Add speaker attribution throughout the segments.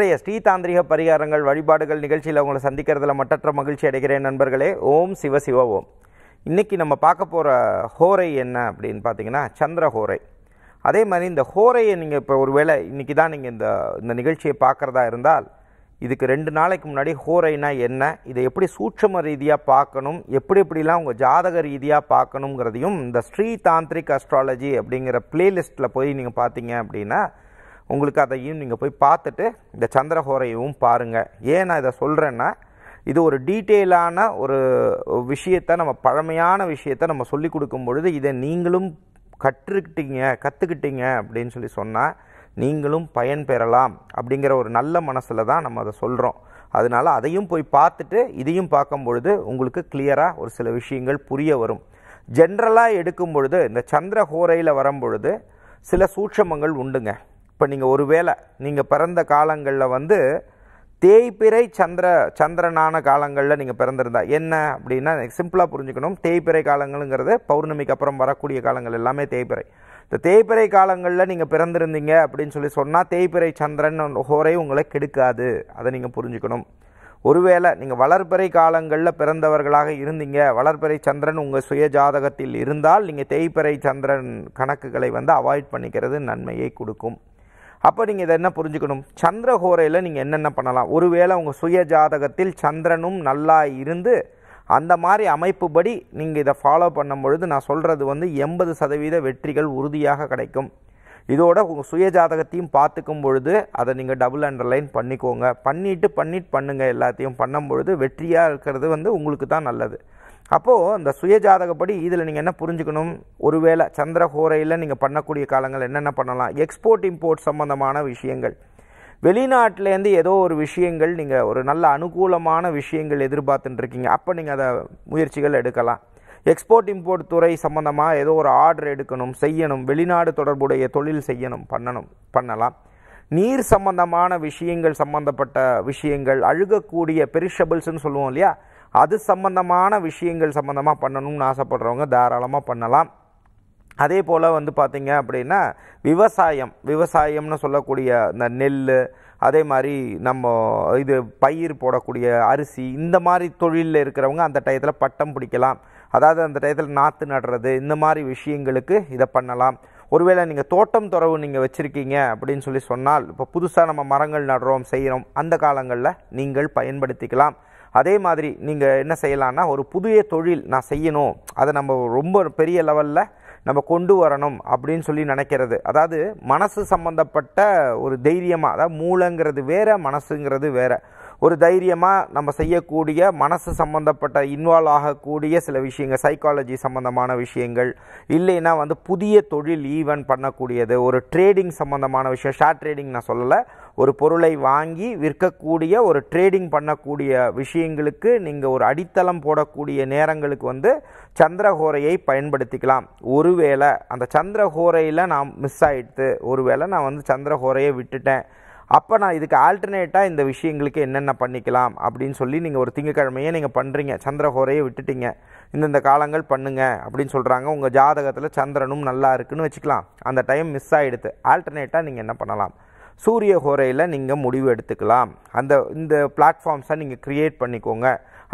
Speaker 1: இன்றைய ஸ்ரீ தாந்திரிக பரிகாரங்கள் வழிபாடுகள் நிகழ்ச்சியில் உங்களை சந்திக்கிறதுல மட்டற்ற மகிழ்ச்சி அடைகிறேன் நண்பர்களே ஓம் சிவ சிவ ஓம் இன்றைக்கி நம்ம பார்க்க போகிற ஹோரை என்ன அப்படின்னு பார்த்தீங்கன்னா சந்திர ஹோரை அதே மாதிரி இந்த ஹோரையை நீங்கள் இப்போ ஒரு வேளை இன்றைக்கி தான் நீங்கள் இந்த இந்த நிகழ்ச்சியை பார்க்குறதா இருந்தால் இதுக்கு ரெண்டு நாளைக்கு முன்னாடி ஹோரைனா என்ன இதை எப்படி சூட்சம ரீதியாக பார்க்கணும் எப்படி எப்படிலாம் உங்கள் ஜாதக ரீதியாக பார்க்கணுங்கிறதையும் இந்த ஸ்ரீ தாந்திரிக் அஸ்ட்ராலஜி அப்படிங்கிற ப்ளேலிஸ்ட்டில் போய் நீங்கள் பார்த்தீங்க அப்படின்னா உங்களுக்கு அதையும் நீங்கள் போய் பார்த்துட்டு இந்த சந்திரஹோரையும் பாருங்கள் ஏன் நான் இதை சொல்கிறேன்னா இது ஒரு டீட்டெயிலான ஒரு விஷயத்தை நம்ம பழமையான விஷயத்தை நம்ம சொல்லி கொடுக்கும் பொழுது இதை நீங்களும் கற்றுக்கிட்டீங்க கற்றுக்கிட்டீங்க அப்படின்னு சொல்லி சொன்னால் நீங்களும் பயன் பெறலாம் அப்படிங்கிற ஒரு நல்ல மனசில் தான் நம்ம அதை சொல்கிறோம் அதனால் அதையும் போய் பார்த்துட்டு இதையும் பார்க்கும் பொழுது உங்களுக்கு கிளியராக ஒரு சில விஷயங்கள் புரிய வரும் ஜென்ரலாக எடுக்கும் பொழுது இந்த சந்திர ஹோரையில் வரும் பொழுது சில சூட்சமங்கள் உண்டுங்க இப்போ நீங்கள் ஒருவேளை நீங்கள் பிறந்த காலங்களில் வந்து தேய்பிறை சந்திர சந்திரனான காலங்களில் நீங்கள் பிறந்திருந்தா என்ன அப்படின்னா சிம்பிளாக புரிஞ்சுக்கணும் தேய்பிறை காலங்கள்ங்கிறது பௌர்ணமிக்கு அப்புறம் வரக்கூடிய காலங்கள் எல்லாமே தேய்பிறை இந்த தேய்பிறை காலங்களில் நீங்கள் பிறந்திருந்தீங்க அப்படின்னு சொல்லி சொன்னால் தேய்பிறை சந்திரன் ஹோரை உங்களை கெடுக்காது அதை நீங்கள் புரிஞ்சுக்கணும் ஒருவேளை நீங்கள் வளர்பிறை காலங்களில் பிறந்தவர்களாக இருந்தீங்க வளர்பிறை சந்திரன் உங்கள் சுய ஜாதகத்தில் இருந்தால் நீங்கள் தேய்பிறை சந்திரன் கணக்குகளை வந்து அவாய்ட் பண்ணிக்கிறது நன்மையை கொடுக்கும் அப்போ நீங்கள் இதை என்ன புரிஞ்சுக்கணும் சந்திர ஹோரையில் நீங்கள் என்னென்ன பண்ணலாம் ஒருவேளை உங்கள் சுய ஜாதகத்தில் சந்திரனும் நல்லா இருந்து அந்த மாதிரி அமைப்புப்படி நீங்கள் இதை ஃபாலோ பண்ணும் பொழுது நான் சொல்கிறது வந்து எண்பது சதவீத வெற்றிகள் உறுதியாக கிடைக்கும் இதோட உங்கள் சுய ஜாதகத்தையும் பார்த்துக்கும் பொழுது அதை நீங்கள் டபுள் அண்டர்லைன் பண்ணிக்கோங்க பண்ணிவிட்டு பண்ணிட்டு பண்ணுங்கள் எல்லாத்தையும் பண்ணும் பொழுது வெற்றியாக இருக்கிறது வந்து உங்களுக்கு தான் நல்லது அப்போது இந்த சுயஜாதகப்படி இதில் நீங்கள் என்ன புரிஞ்சுக்கணும் ஒருவேளை சந்திர ஹோரையில் நீங்கள் பண்ணக்கூடிய காலங்கள் என்னென்ன பண்ணலாம் எக்ஸ்போர்ட் இம்போர்ட் சம்மந்தமான விஷயங்கள் வெளிநாட்டிலேருந்து ஏதோ ஒரு விஷயங்கள் நீங்கள் ஒரு நல்ல அனுகூலமான விஷயங்கள் எதிர்பார்த்துட்டு இருக்கீங்க அப்போ நீங்கள் அதை முயற்சிகள் எடுக்கலாம் எக்ஸ்போர்ட் இம்போர்ட் துறை சம்மந்தமாக ஏதோ ஒரு ஆர்டர் எடுக்கணும் செய்யணும் வெளிநாடு தொடர்புடைய தொழில் செய்யணும் பண்ணணும் பண்ணலாம் நீர் சம்பந்தமான விஷயங்கள் சம்பந்தப்பட்ட விஷயங்கள் அழுகக்கூடிய பெரிஷபிள்ஸ்ன்னு சொல்லுவோம் இல்லையா அது சம்பந்தமான விஷயங்கள் சம்மந்தமாக பண்ணணும்னு ஆசைப்படுறவங்க தாராளமாக பண்ணலாம் அதே போல் வந்து பார்த்திங்க அப்படின்னா விவசாயம் விவசாயம்னு சொல்லக்கூடிய இந்த நெல் அதே மாதிரி நம்ம இது பயிர் போடக்கூடிய அரிசி இந்த மாதிரி தொழிலில் இருக்கிறவங்க அந்த டயத்தில் பட்டம் பிடிக்கலாம் அதாவது அந்த டயத்தில் நாற்று நடுறது இந்த மாதிரி விஷயங்களுக்கு இதை பண்ணலாம் ஒருவேளை நீங்கள் தோட்டம் துறவு நீங்கள் வச்சுருக்கீங்க அப்படின்னு சொல்லி சொன்னால் இப்போ புதுசாக நம்ம மரங்கள் நடுறோம் செய்கிறோம் அந்த காலங்களில் நீங்கள் பயன்படுத்திக்கலாம் அதே மாதிரி நீங்கள் என்ன செய்யலான்னா ஒரு புதிய தொழில் நான் செய்யணும் அதை நம்ம ரொம்ப பெரிய லெவலில் நம்ம கொண்டு வரணும் அப்படின்னு சொல்லி நினைக்கிறது அதாவது மனசு சம்மந்தப்பட்ட ஒரு தைரியமாக அதாவது மூளைங்கிறது வேறு மனசுங்கிறது வேறு ஒரு தைரியமாக நம்ம செய்யக்கூடிய மனசு சம்மந்தப்பட்ட இன்வால்வ் ஆகக்கூடிய சில விஷயங்கள் சைக்காலஜி சம்மந்தமான விஷயங்கள் இல்லைன்னா வந்து புதிய தொழில் ஈவன் பண்ணக்கூடியது ஒரு ட்ரேடிங் சம்மந்தமான விஷயம் ஷார்ட் ட்ரேடிங் நான் சொல்லலை ஒரு பொருளை வாங்கி விற்கக்கூடிய ஒரு ட்ரேடிங் பண்ணக்கூடிய விஷயங்களுக்கு நீங்கள் ஒரு அடித்தளம் போடக்கூடிய நேரங்களுக்கு வந்து சந்திரஹோரையை பயன்படுத்திக்கலாம் ஒருவேளை அந்த சந்திரஹோரையில் நான் மிஸ் ஆகிடுது ஒருவேளை நான் வந்து சந்திரஹோரையை விட்டுட்டேன் அப்போ நான் இதுக்கு ஆல்டர்னேட்டாக இந்த விஷயங்களுக்கு என்னென்ன பண்ணிக்கலாம் அப்படின்னு சொல்லி நீங்கள் ஒரு திங்கக்கிழமையே நீங்கள் பண்ணுறீங்க சந்திரஹோரையை விட்டுட்டீங்க இந்தந்த காலங்கள் பண்ணுங்க அப்படின்னு சொல்கிறாங்க உங்கள் ஜாதகத்தில் சந்திரனும் நல்லா இருக்குன்னு வச்சுக்கலாம் அந்த டைம் மிஸ் ஆகிடுது ஆல்டர்னேட்டாக நீங்கள் என்ன பண்ணலாம் சூரிய ஹோரையில் நீங்கள் முடிவு எடுத்துக்கலாம் அந்த இந்த பிளாட்ஃபார்ம்ஸை நீங்கள் க்ரியேட் பண்ணிக்கோங்க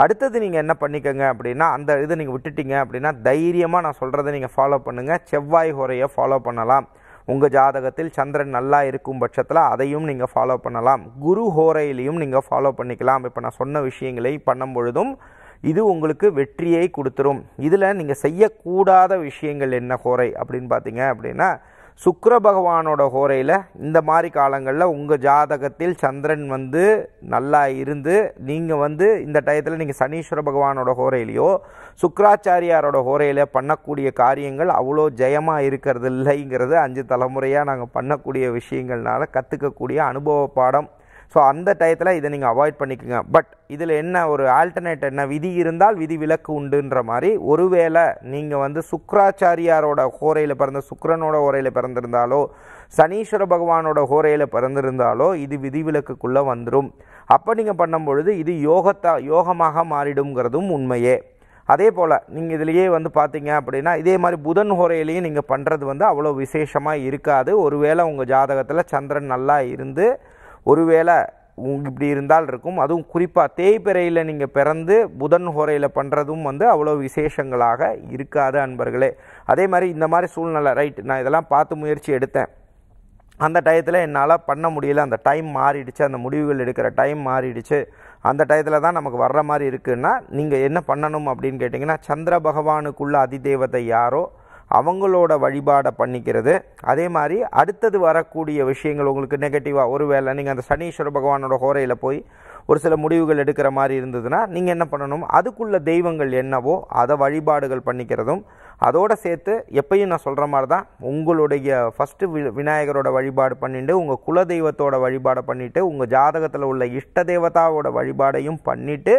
Speaker 1: அடுத்தது நீங்கள் என்ன பண்ணிக்கோங்க அப்படின்னா அந்த இதை நீங்கள் விட்டுட்டீங்க அப்படின்னா தைரியமாக நான் சொல்கிறத நீங்கள் ஃபாலோ பண்ணுங்கள் செவ்வாய் ஹோரையை ஃபாலோ பண்ணலாம் உங்கள் ஜாதகத்தில் சந்திரன் நல்லா இருக்கும் பட்சத்தில் அதையும் நீங்கள் ஃபாலோ பண்ணலாம் குரு ஹோரையிலையும் நீங்கள் ஃபாலோ பண்ணிக்கலாம் இப்போ நான் சொன்ன விஷயங்களை பண்ணும் பொழுதும் இது உங்களுக்கு வெற்றியை கொடுத்துரும் இதில் நீங்கள் செய்யக்கூடாத விஷயங்கள் என்ன ஹோரை அப்படின்னு பார்த்தீங்க அப்படின்னா சுக்கர பகவானோட ஹோரையில் இந்த மாதிரி காலங்களில் உங்கள் ஜாதகத்தில் சந்திரன் வந்து நல்லா இருந்து நீங்கள் வந்து இந்த டயத்தில் நீங்கள் சனீஸ்வர பகவானோட ஹோரையிலையோ சுக்கராச்சாரியாரோட ஹோரையில் பண்ணக்கூடிய காரியங்கள் அவ்வளோ ஜெயமாக இருக்கிறது இல்லைங்கிறது அஞ்சு தலைமுறையாக நாங்கள் பண்ணக்கூடிய விஷயங்கள்னால கற்றுக்கக்கூடிய அனுபவ பாடம் ஸோ அந்த டயத்தில் இதை நீங்கள் அவாய்ட் பண்ணிக்கோங்க பட் இதில் என்ன ஒரு ஆல்டர்னேட் என்ன விதி இருந்தால் விதி விலக்கு உண்டுன்ற மாதிரி ஒருவேளை நீங்கள் வந்து சுக்கராச்சாரியாரோட ஹோரையில் பிறந்த சுக்கரனோட ஹோரையில் பிறந்திருந்தாலோ சனீஸ்வர பகவானோட ஹோரையில் பிறந்திருந்தாலோ இது விதிவிலக்குக்குள்ளே வந்துடும் அப்போ நீங்கள் பண்ணும் பொழுது இது யோகத்தா யோகமாக மாறிடுங்கிறதும் உண்மையே அதே போல் நீங்கள் இதுலேயே வந்து பார்த்தீங்க அப்படின்னா இதே மாதிரி புதன் ஹோரையிலையும் நீங்கள் பண்ணுறது வந்து அவ்வளோ விசேஷமாக இருக்காது ஒருவேளை உங்கள் ஜாதகத்தில் சந்திரன் நல்லா இருந்து ஒருவேளை உங்களுக்கு இப்படி இருந்தால் இருக்கும் அதுவும் குறிப்பாக தேய்பிறையில் நீங்கள் பிறந்து புதன் ஹோரையில் பண்ணுறதும் வந்து அவ்வளோ விசேஷங்களாக இருக்காது அன்பர்களே அதே மாதிரி இந்த மாதிரி சூழ்நிலை ரைட் நான் இதெல்லாம் பார்த்து முயற்சி எடுத்தேன் அந்த டயத்தில் என்னால் பண்ண முடியல அந்த டைம் மாறிடுச்சு அந்த முடிவுகள் எடுக்கிற டைம் மாறிடுச்சு அந்த டயத்தில் தான் நமக்கு வர்ற மாதிரி இருக்குதுன்னா நீங்கள் என்ன பண்ணணும் அப்படின்னு கேட்டிங்கன்னா சந்திர பகவானுக்குள்ள அதிதேவதை யாரோ அவங்களோட வழிபாடை பண்ணிக்கிறது அதே மாதிரி அடுத்தது வரக்கூடிய விஷயங்கள் உங்களுக்கு நெகட்டிவாக ஒருவேளை நீங்கள் அந்த சனீஸ்வர பகவானோட ஹோரையில் போய் ஒரு சில முடிவுகள் எடுக்கிற மாதிரி இருந்ததுன்னா நீங்கள் என்ன பண்ணணும் அதுக்குள்ள தெய்வங்கள் என்னவோ அதை வழிபாடுகள் பண்ணிக்கிறதும் அதோடு சேர்த்து எப்பயும் நான் சொல்கிற மாதிரி தான் உங்களுடைய ஃபஸ்ட்டு வி விநாயகரோட வழிபாடு பண்ணிட்டு உங்கள் குல தெய்வத்தோட வழிபாடை பண்ணிவிட்டு உங்கள் ஜாதகத்தில் உள்ள இஷ்ட தேவதாவோட வழிபாடையும் பண்ணிவிட்டு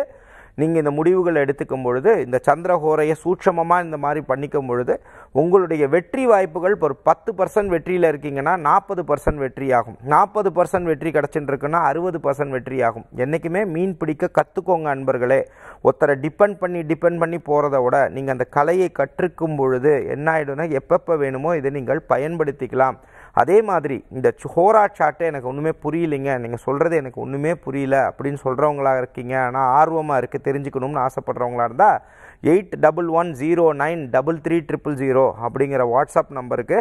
Speaker 1: நீங்கள் இந்த முடிவுகளை எடுத்துக்கும் பொழுது இந்த சந்திரஹோரையை சூட்சமமாக இந்த மாதிரி பண்ணிக்கும் பொழுது உங்களுடைய வெற்றி வாய்ப்புகள் ஒரு பத்து பர்சன்ட் வெற்றியில் இருக்கீங்கன்னா நாற்பது பர்சன்ட் வெற்றி ஆகும் நாற்பது பர்சன்ட் வெற்றி கிடச்சிட்டு இருக்குன்னா அறுபது பர்சன்ட் வெற்றி ஆகும் என்றைக்குமே மீன் பிடிக்க கற்றுக்கோங்க அன்பர்களே ஒருத்தரை டிபெண்ட் பண்ணி டிபெண்ட் பண்ணி போகிறத விட நீங்கள் அந்த கலையை கற்றுக்கும் பொழுது என்ன ஆகிடும்னா எப்பப்போ வேணுமோ இதை நீங்கள் பயன்படுத்திக்கலாம் அதே மாதிரி இந்த ஹோரா சாட்டை எனக்கு ஒன்றுமே புரியலைங்க நீங்கள் சொல்கிறது எனக்கு ஒன்றுமே புரியல அப்படின்னு சொல்கிறவங்களாக இருக்கீங்க ஆனால் ஆர்வமாக இருக்குது தெரிஞ்சுக்கணும்னு ஆசைப்பட்றவங்களா இருந்தால் eight double one zero nine double three triple zero அப்படிங்கிற வாட்ஸ்அப் நம்பருக்கு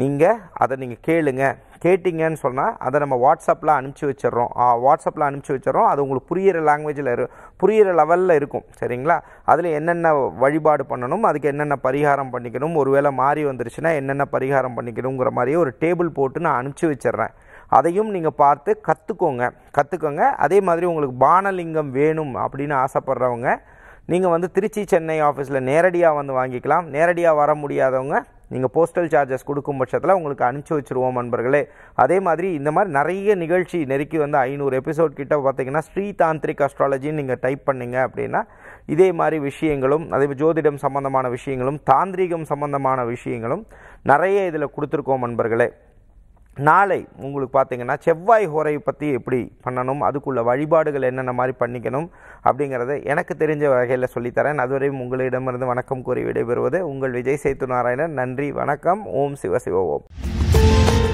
Speaker 1: நீங்கள் அதை நீங்கள் கேளுங்க கேட்டிங்கன்னு சொன்னால் அதை நம்ம வாட்ஸ்அப்பில் அனுப்பிச்சி வச்சிடறோம் வாட்ஸ்அப்பில் அனுப்பிச்சி வச்சிடறோம் அது உங்களுக்கு புரியிற லாங்குவேஜில் இரு புரியிற லெவலில் இருக்கும் சரிங்களா அதில் என்னென்ன வழிபாடு பண்ணணும் அதுக்கு என்னென்ன பரிகாரம் பண்ணிக்கணும் ஒருவேளை மாறி வந்துருச்சுன்னா என்னென்ன பரிகாரம் பண்ணிக்கணுங்கிற மாதிரியே ஒரு டேபிள் போட்டு நான் அனுப்பிச்சி வச்சிட்றேன் அதையும் நீங்கள் பார்த்து கற்றுக்கோங்க கற்றுக்கோங்க அதே மாதிரி உங்களுக்கு பானலிங்கம் வேணும் அப்படின்னு ஆசைப்பட்றவங்க நீங்கள் வந்து திருச்சி சென்னை ஆஃபீஸில் நேரடியாக வந்து வாங்கிக்கலாம் நேரடியாக வர முடியாதவங்க நீங்கள் போஸ்டல் சார்ஜஸ் கொடுக்கும் பட்சத்தில் உங்களுக்கு அனுப்பிச்சி வச்சுருவோம் நண்பர்களே அதே மாதிரி இந்த மாதிரி நிறைய நிகழ்ச்சி நெருக்கி வந்து ஐநூறு எபிசோட் கிட்ட பார்த்தீங்கன்னா ஸ்ரீ தாந்திரிக் அஸ்ட்ராலஜின்னு நீங்கள் டைப் பண்ணிங்க அப்படின்னா இதே மாதிரி விஷயங்களும் அதே ஜோதிடம் சம்மந்தமான விஷயங்களும் தாந்திரிகம் சம்மந்தமான விஷயங்களும் நிறைய இதில் கொடுத்துருக்கோம் நண்பர்களே நாளை உங்களுக்கு பார்த்தீங்கன்னா செவ்வாய் ஹோரை பற்றி எப்படி பண்ணணும் அதுக்குள்ள வழிபாடுகள் என்னென்ன மாதிரி பண்ணிக்கணும் அப்படிங்கிறத எனக்கு தெரிஞ்ச வகையில் சொல்லித்தரேன் அதுவரை உங்களிடமிருந்து வணக்கம் கூறி விடைபெறுவது உங்கள் விஜய் சேத்து நாராயணன் நன்றி வணக்கம் ஓம் சிவ சிவ ஓம்